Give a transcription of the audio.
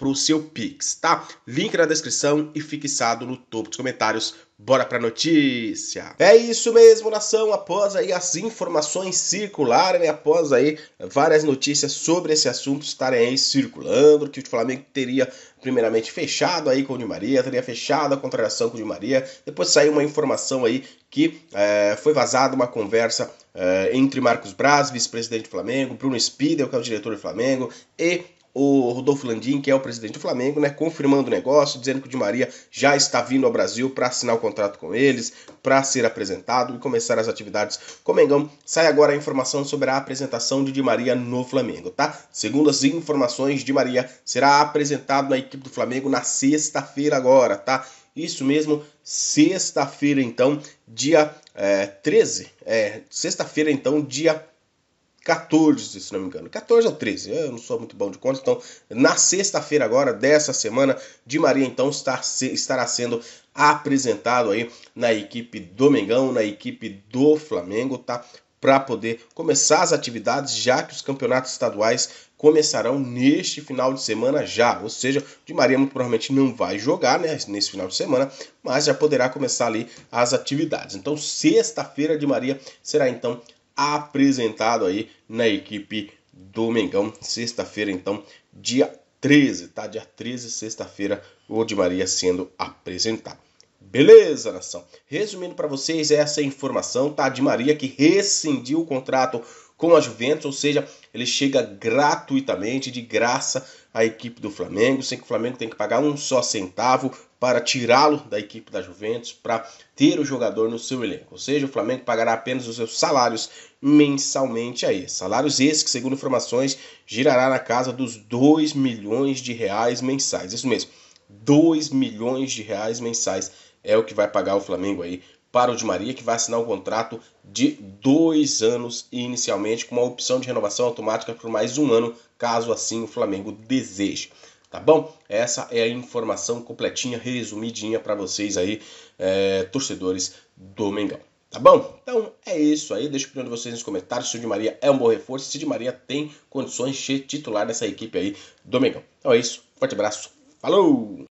para o seu Pix, tá? Link na descrição e fixado no topo dos comentários. Bora a notícia! É isso mesmo, nação! Após aí as informações circularem, né? após aí várias notícias sobre esse assunto estarem aí circulando, que o Flamengo teria primeiramente fechado aí com o Di Maria, teria fechado a contratação com o Di Maria, depois saiu uma informação aí que é, foi vazada uma conversa é, entre Marcos Braz, vice-presidente do Flamengo, Bruno Spidel, que é o diretor do Flamengo, e o Rodolfo Landim, que é o presidente do Flamengo, né, confirmando o negócio, dizendo que o Di Maria já está vindo ao Brasil para assinar o contrato com eles, para ser apresentado e começar as atividades com o Mengão. Sai agora a informação sobre a apresentação de Di Maria no Flamengo, tá? Segundo as informações, Di Maria será apresentado na equipe do Flamengo na sexta-feira agora, tá? Isso mesmo, sexta-feira então, dia é, 13, é, sexta-feira então, dia 14, se não me engano. 14 ou 13, eu não sou muito bom de conta. Então, na sexta-feira agora, dessa semana, Di Maria então estará sendo apresentado aí na equipe do Mengão, na equipe do Flamengo, tá? Para poder começar as atividades, já que os campeonatos estaduais começarão neste final de semana já. Ou seja, Di Maria muito provavelmente não vai jogar né, nesse final de semana, mas já poderá começar ali as atividades. Então, sexta-feira, Di Maria será então apresentado aí na equipe do Mengão, sexta-feira, então, dia 13, tá? Dia 13, sexta-feira, o de Maria sendo apresentado. Beleza, nação? Resumindo para vocês essa informação, tá? De Maria que rescindiu o contrato com a Juventus, ou seja, ele chega gratuitamente, de graça, à equipe do Flamengo, sem que o Flamengo tenha que pagar um só centavo para tirá-lo da equipe da Juventus, para ter o jogador no seu elenco. Ou seja, o Flamengo pagará apenas os seus salários mensalmente aí. Salários esses que, segundo informações, girará na casa dos 2 milhões de reais mensais. Isso mesmo. 2 milhões de reais mensais é o que vai pagar o Flamengo aí para o Di Maria, que vai assinar um contrato de dois anos inicialmente, com uma opção de renovação automática por mais um ano, caso assim o Flamengo deseje. Tá bom? Essa é a informação completinha, resumidinha para vocês aí, é, torcedores do Mengão. Tá bom? Então é isso aí. Deixa para de vocês nos comentários se o Di Maria é um bom reforço, se o Di Maria tem condições de ser titular dessa equipe aí do Mengão. Então é isso. Forte abraço. Falou!